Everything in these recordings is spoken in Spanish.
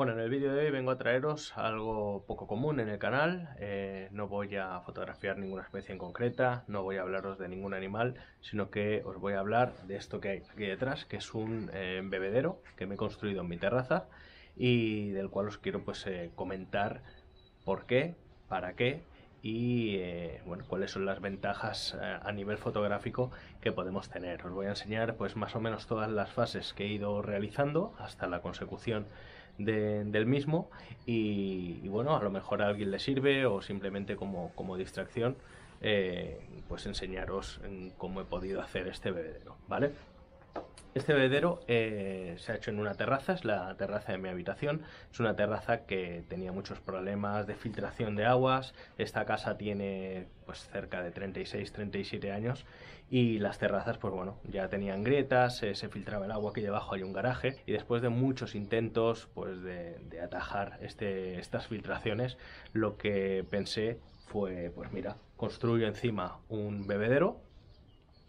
Bueno, en el vídeo de hoy vengo a traeros algo poco común en el canal, eh, no voy a fotografiar ninguna especie en concreta, no voy a hablaros de ningún animal, sino que os voy a hablar de esto que hay aquí detrás, que es un eh, bebedero que me he construido en mi terraza y del cual os quiero pues eh, comentar por qué, para qué y bueno, cuáles son las ventajas a nivel fotográfico que podemos tener. Os voy a enseñar pues más o menos todas las fases que he ido realizando hasta la consecución del mismo y, bueno, a lo mejor a alguien le sirve o simplemente como, distracción, eh, pues enseñaros en cómo he podido hacer este bebedero, ¿vale? Este bebedero eh, se ha hecho en una terraza, es la terraza de mi habitación. Es una terraza que tenía muchos problemas de filtración de aguas. Esta casa tiene pues cerca de 36, 37 años y las terrazas pues bueno, ya tenían grietas, eh, se filtraba el agua, que debajo hay un garaje y después de muchos intentos pues de, atajar este, estas filtraciones, lo que pensé fue pues mira, construyo encima un bebedero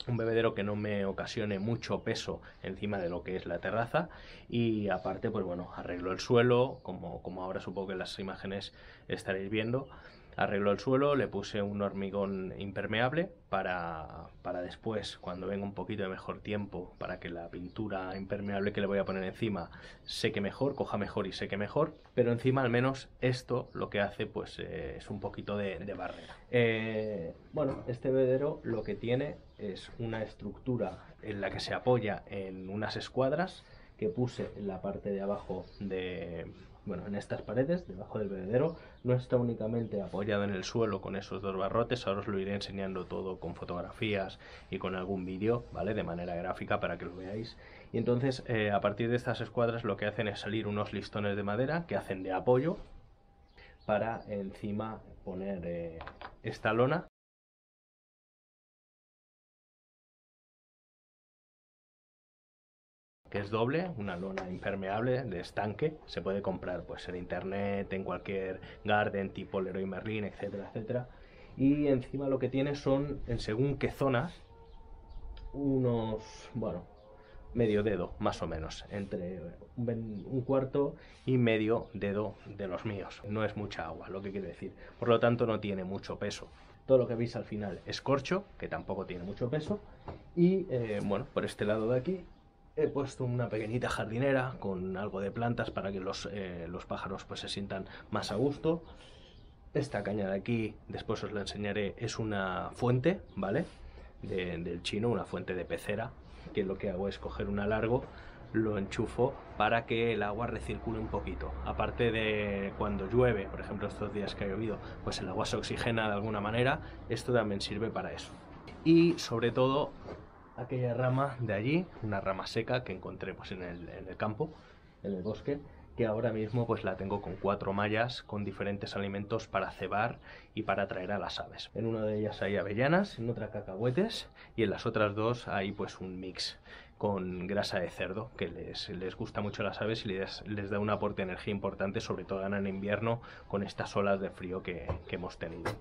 un bebedero que no me ocasione mucho peso encima de lo que es la terraza y aparte pues bueno arreglo el suelo como, como ahora supongo que en las imágenes estaréis viendo Arregló el suelo, le puse un hormigón impermeable para, para, después, cuando venga un poquito de mejor tiempo, para que la pintura impermeable que le voy a poner encima seque mejor, coja mejor y seque mejor, pero encima al menos esto lo que hace pues eh, es un poquito de, barrera. Eh, bueno, este vedero lo que tiene es una estructura en la que se apoya en unas escuadras que puse en la parte de abajo de, bueno, en estas paredes, debajo del bebedero, no está únicamente apoyado en el suelo con esos dos barrotes, ahora os lo iré enseñando todo con fotografías y con algún vídeo, ¿vale? De manera gráfica para que lo veáis. Y entonces, eh, a partir de estas escuadras lo que hacen es salir unos listones de madera que hacen de apoyo para encima poner eh, esta lona que es doble, una lona impermeable de estanque, se puede comprar pues en internet, en cualquier garden tipo Leroy Merlin, etcétera, etcétera. Y encima lo que tiene son, en según qué zonas, unos, bueno, medio dedo, más o menos, entre un cuarto y medio dedo de los míos. No es mucha agua, lo que quiere decir. Por lo tanto, no tiene mucho peso. Todo lo que veis al final es corcho, que tampoco tiene mucho peso. Y eh, bueno, por este lado de aquí He puesto una pequeñita jardinera con algo de plantas para que eh, los, pájaros pues, se sientan más a gusto. Esta caña de aquí, después os la enseñaré, es una fuente, ¿vale? del chino, una fuente de pecera, que lo que hago es coger una largo, lo enchufo para que el agua recircule un poquito. Aparte de cuando llueve, por ejemplo estos días que ha llovido, pues el agua se oxigena de alguna manera, esto también sirve para eso. Y sobre todo aquella rama de allí, una rama seca que encontré pues, en, el, campo, en el bosque, que ahora mismo pues la tengo con cuatro mallas con diferentes alimentos para cebar y para atraer a las aves. En una de ellas hay avellanas, en otra cacahuetes y en las otras dos hay pues un mix con grasa de cerdo que les, gusta mucho a las aves y les, da un aporte de energía importante sobre todo en invierno con estas olas de frío que hemos tenido.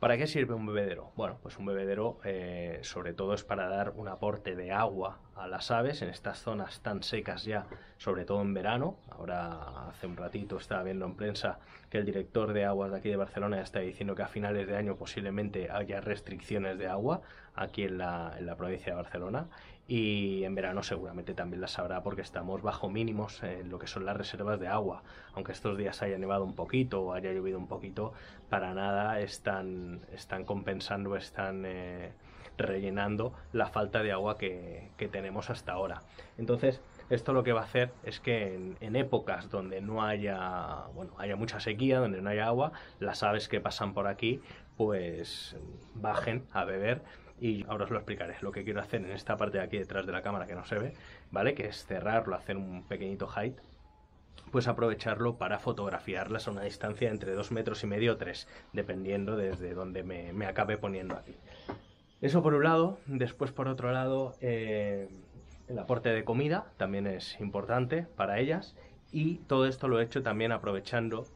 ¿Para qué sirve un bebedero? Bueno, pues un bebedero eh, sobre todo es para dar un aporte de agua a las aves en estas zonas tan secas ya, sobre todo en verano. Ahora hace un ratito estaba viendo en prensa que el director de aguas de aquí de Barcelona ya está diciendo que a finales de año posiblemente haya restricciones de agua aquí en la, en la provincia de Barcelona y en verano seguramente también las habrá porque estamos bajo mínimos en lo que son las reservas de agua. Aunque estos días haya nevado un poquito o haya llovido un poquito, para nada están, están compensando, están eh, rellenando la falta de agua que, tenemos hasta ahora. Entonces, esto lo que va a hacer es que en, en, épocas donde no haya, bueno, haya mucha sequía, donde no haya agua, las aves que pasan por aquí, pues bajen a beber y ahora os lo explicaré. Lo que quiero hacer en esta parte de aquí detrás de la cámara que no se ve, ¿vale? Que es cerrarlo, hacer un pequeñito hide pues aprovecharlo para fotografiarlas a una distancia entre dos metros y medio o 3, dependiendo desde donde me, acabe poniendo aquí. Eso por un lado, después por otro lado, eh, el aporte de comida también es importante para ellas y todo esto lo he hecho también aprovechando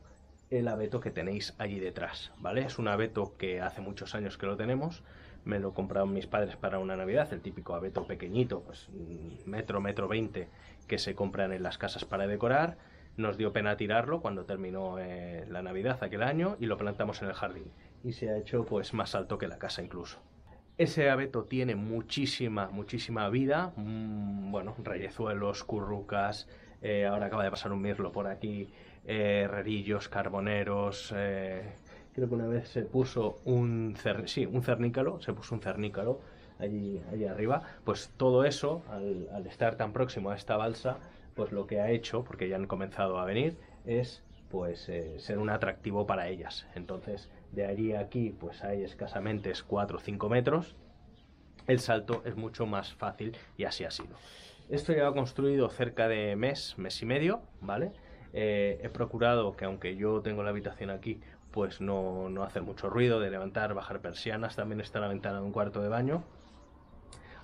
el abeto que tenéis allí detrás, ¿vale? Es un abeto que hace muchos años que lo tenemos, me lo compraron mis padres para una Navidad, el típico abeto pequeñito, pues metro, metro veinte, que se compran en las casas para decorar. Nos dio pena tirarlo cuando terminó eh, la Navidad aquel año y lo plantamos en el jardín. Y se ha hecho pues más alto que la casa incluso. Ese abeto tiene muchísima, muchísima vida. Mm, bueno, reyezuelos, currucas. Eh, ahora acaba de pasar un mirlo por aquí. Eh, herrerillos, carboneros, eh, creo que una vez se puso un, un cernícalo, se puso un cernícalo allí, allí arriba, pues todo eso, al, estar tan próximo a esta balsa, pues lo que ha hecho, porque ya han comenzado a venir, es pues eh, ser un atractivo para ellas. Entonces, de allí aquí, pues hay escasamente 4 o 5 metros. El salto es mucho más fácil y así ha sido. Esto ya va construido cerca de mes, mes y medio, ¿vale? Eh, he procurado que aunque yo tengo la habitación aquí, pues no, no mucho ruido, de levantar, bajar persianas, también está la ventana de un cuarto de baño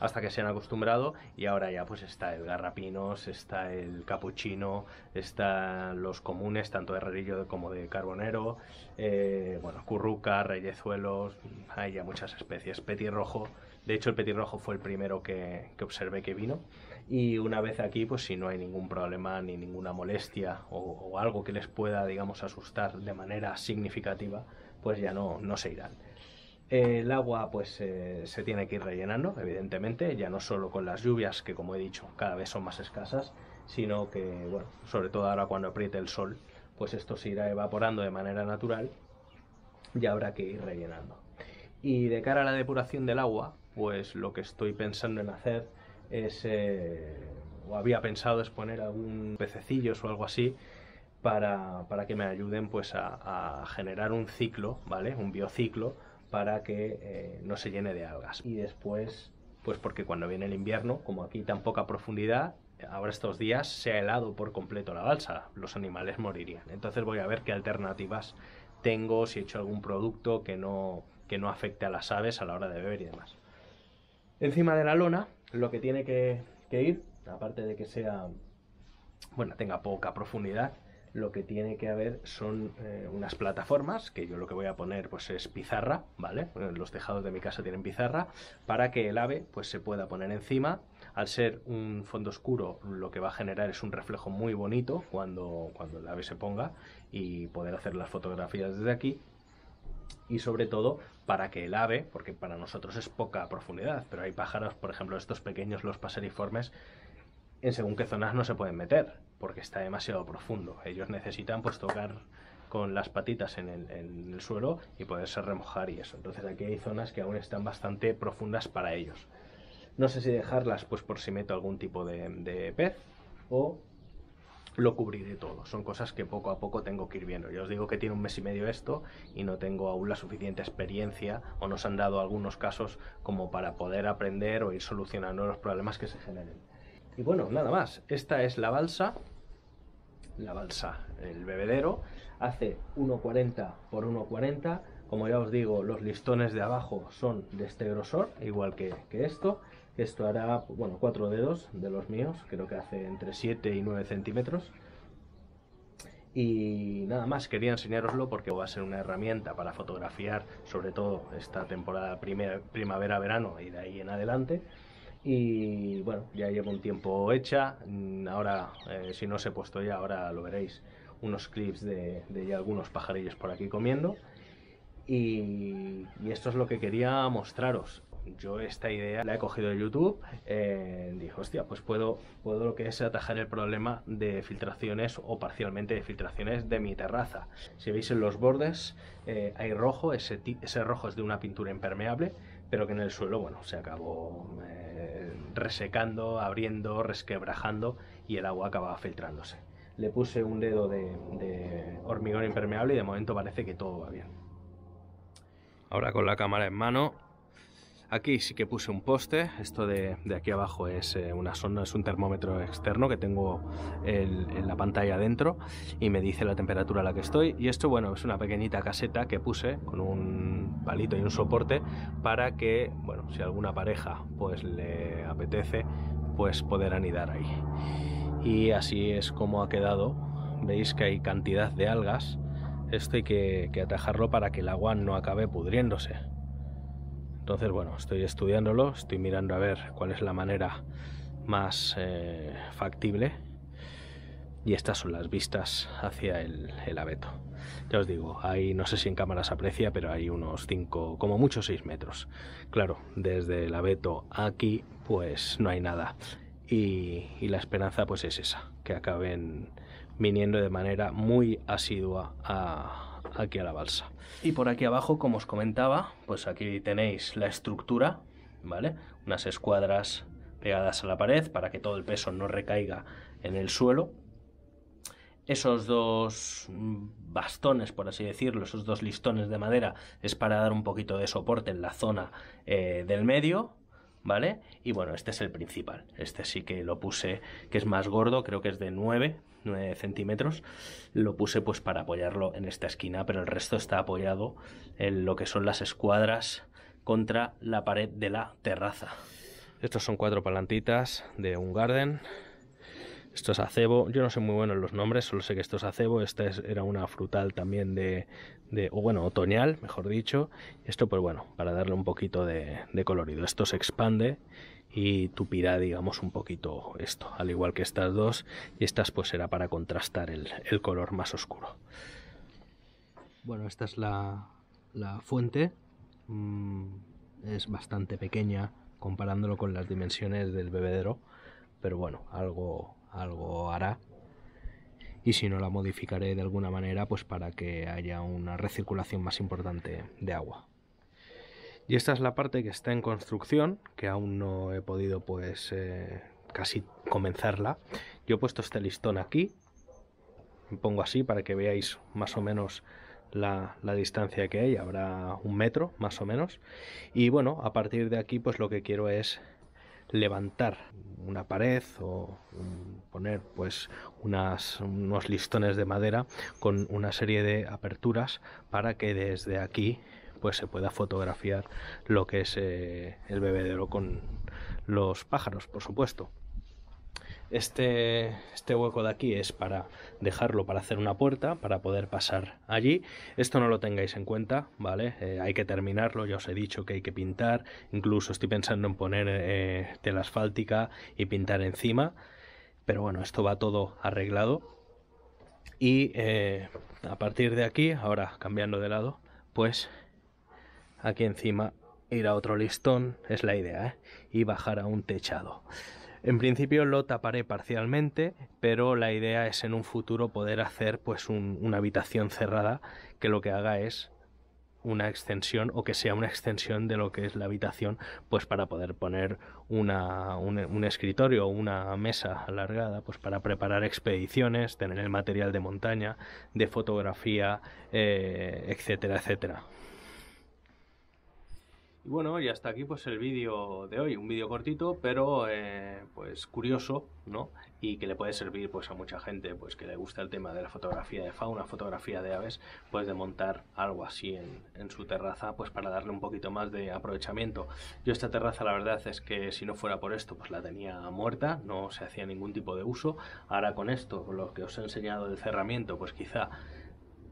hasta que se han acostumbrado y ahora ya pues está el garrapinos, está el capuchino, están los comunes tanto de rarillo como de carbonero, eh, bueno, curruca, reyezuelos, hay ya muchas especies, petirrojo, de hecho, el petirrojo fue el primero que, observé que vino. Y una vez aquí, pues si no hay ningún problema ni ninguna molestia o, algo que les pueda, digamos, asustar de manera significativa, pues ya no, no se irán. El agua pues eh, se tiene que ir rellenando, evidentemente, ya no solo con las lluvias, que como he dicho, cada vez son más escasas, sino que, bueno, sobre todo ahora cuando apriete el sol, pues esto se irá evaporando de manera natural y habrá que ir rellenando. Y de cara a la depuración del agua, pues lo que estoy pensando en hacer es, eh, o había pensado es poner algún pececillos o algo así para, que me ayuden pues a, generar un ciclo, ¿vale? Un biociclo para que eh, no se llene de algas. Y después, pues porque cuando viene el invierno, como aquí tan poca profundidad, ahora estos días se ha helado por completo la balsa, los animales morirían. Entonces voy a ver qué alternativas tengo, si he hecho algún producto que no, que no afecte a las aves a la hora de beber y demás encima de la lona lo que tiene que, ir, aparte de que sea, bueno, tenga poca profundidad, lo que tiene que haber son eh, unas plataformas, que yo lo que voy a poner pues es pizarra, ¿vale? Eh, los tejados de mi casa tienen pizarra, para que el ave pues se pueda poner encima. Al ser un fondo oscuro, lo que va a generar es un reflejo muy bonito cuando, cuando el ave se ponga y poder hacer las fotografías desde aquí y sobre todo para que el ave, porque para nosotros es poca profundidad, pero hay pájaros, por ejemplo, estos pequeños, los paseriformes, en según qué zonas no se pueden meter, porque está demasiado profundo. Ellos necesitan pues tocar con las patitas en el, suelo y poderse remojar y eso. Entonces aquí hay zonas que aún están bastante profundas para ellos. No sé si dejarlas pues por si meto algún tipo de, de pez o lo cubriré todo. Son cosas que poco a poco tengo que ir viendo. Yo os digo que tiene un mes y medio esto y no tengo aún la suficiente experiencia o nos han dado algunos casos como para poder aprender o ir solucionando los problemas que se generen. Y bueno, nada más. Esta es la balsa. La balsa, el bebedero, hace 1,40 por 1,40. Como ya os digo, los listones de abajo son de este grosor, igual que, que esto. Esto hará, bueno, cuatro dedos de los míos, creo que hace entre 7 y 9 centímetros. Y nada más, quería enseñaroslo porque va a ser una herramienta para fotografiar, sobre todo esta temporada primavera-verano y de ahí en adelante. Y bueno, ya llevo un tiempo hecha, mm, ahora eh, si no os he puesto ya, ahora lo veréis, unos clips de, algunos pajarillos por aquí comiendo. y, esto es lo que quería mostraros yo esta idea la he cogido de YouTube, y eh, dije, hostia, pues puedo, puedo lo que es atajar el problema de filtraciones o parcialmente de filtraciones de mi terraza. Si veis en los bordes eh, hay rojo, ese, rojo es de una pintura impermeable, pero que en el suelo, bueno, se acabó eh, resecando, abriendo, resquebrajando y el agua acababa filtrándose. Le puse un dedo de, de hormigón impermeable y de momento parece que todo va bien. Ahora con la cámara en mano Aquí sí que puse un poste, esto de, aquí abajo es eh, una zona, es un termómetro externo que tengo en la pantalla adentro y me dice la temperatura a la que estoy. Y esto, bueno, es una pequeñita caseta que puse con un palito y un soporte para que, bueno, si alguna pareja pues le apetece, pues poder anidar ahí. Y así es como ha quedado. Veis que hay cantidad de algas. Esto hay que, que atajarlo para que el agua no acabe pudriéndose. Entonces, bueno, estoy estudiándolo, estoy mirando a ver cuál es la manera más eh, factible. Y estas son las vistas hacia el, abeto. Ya os digo, ahí no sé si en cámara se aprecia, pero hay unos 5, como mucho 6 metros. Claro, desde el abeto aquí, pues no hay nada. Y, la esperanza pues es esa, que acaben viniendo de manera muy asidua a, aquí a la balsa. Y por aquí abajo, como os comentaba, pues aquí tenéis la estructura, ¿vale? Unas escuadras pegadas a la pared para que todo el peso no recaiga en el suelo. Esos dos bastones, por así decirlo, esos dos listones de madera, es para dar un poquito de soporte en la zona eh, del medio, ¿vale? Y bueno, este es el principal. Este sí que lo puse, que es más gordo, creo que es de 9, 9 centímetros, lo puse pues para apoyarlo en esta esquina, pero el resto está apoyado en lo que son las escuadras contra la pared de la terraza. Estos son cuatro palantitas de un garden. Esto es acebo. Yo no sé muy bueno en los nombres, solo sé que esto es acebo. Esta era una frutal también de, o bueno, otoñal, mejor dicho. Esto, pues bueno, para darle un poquito de colorido. Esto se expande y tupirá, digamos, un poquito esto, al igual que estas dos, y estas pues será para contrastar el, color más oscuro. Bueno, esta es la, fuente, mm, es bastante pequeña comparándolo con las dimensiones del bebedero, pero bueno, algo, algo hará. Y si no, la modificaré de alguna manera pues para que haya una recirculación más importante de agua. Y esta es la parte que está en construcción, que aún no he podido pues eh, casi comenzarla. Yo he puesto este listón aquí, me pongo así para que veáis más o menos la, distancia que hay, habrá un metro más o menos. Y bueno, a partir de aquí pues lo que quiero es levantar una pared o poner pues unas, unos listones de madera con una serie de aperturas para que desde aquí pues se pueda fotografiar lo que es eh, el bebedero con los pájaros, por supuesto. Este, este, hueco de aquí es para dejarlo para hacer una puerta, para poder pasar allí. Esto no lo tengáis en cuenta, ¿vale? Eh, hay que terminarlo, ya os he dicho que hay que pintar. Incluso estoy pensando en poner eh, tela asfáltica y pintar encima. Pero bueno, esto va todo arreglado. Y a partir de aquí, ahora cambiando de lado, pues Aquí encima ir a otro listón es la idea, ¿eh? Y bajar a un techado. En principio lo taparé parcialmente, pero la idea es en un futuro poder hacer pues una habitación cerrada que lo que haga es una extensión o que sea una extensión de lo que es la habitación, pues para poder poner una, un, escritorio o una mesa alargada, pues para preparar expediciones, tener el material de montaña, de fotografía, eh, etcétera, etcétera. Y bueno, y hasta aquí pues el vídeo de hoy, un vídeo cortito, pero eh, pues curioso, ¿no? Y que le puede servir pues a mucha gente pues que le gusta el tema de la fotografía de fauna, fotografía de aves, pues de montar algo así en, su terraza, pues para darle un poquito más de aprovechamiento. Yo esta terraza la verdad es que si no fuera por esto pues la tenía muerta, no se hacía ningún tipo de uso. Ahora con esto, con lo que os he enseñado de cerramiento, pues quizá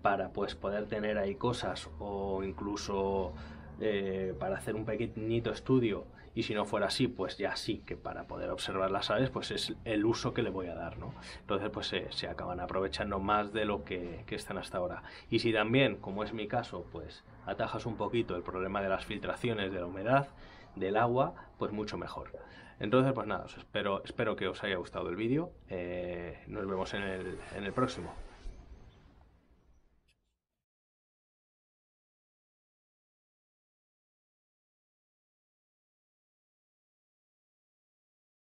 para pues poder tener ahí cosas o incluso eh, para hacer un pequeñito estudio y si no fuera así, pues ya sí que para poder observar las aves, pues es el uso que le voy a dar, ¿no? Entonces, pues eh, se, acaban aprovechando más de lo que, están hasta ahora. Y si también, como es mi caso, pues atajas un poquito el problema de las filtraciones, de la humedad, del agua, pues mucho mejor. Entonces, pues nada, espero, espero que os haya gustado el vídeo. Eh, nos vemos en el, en el próximo.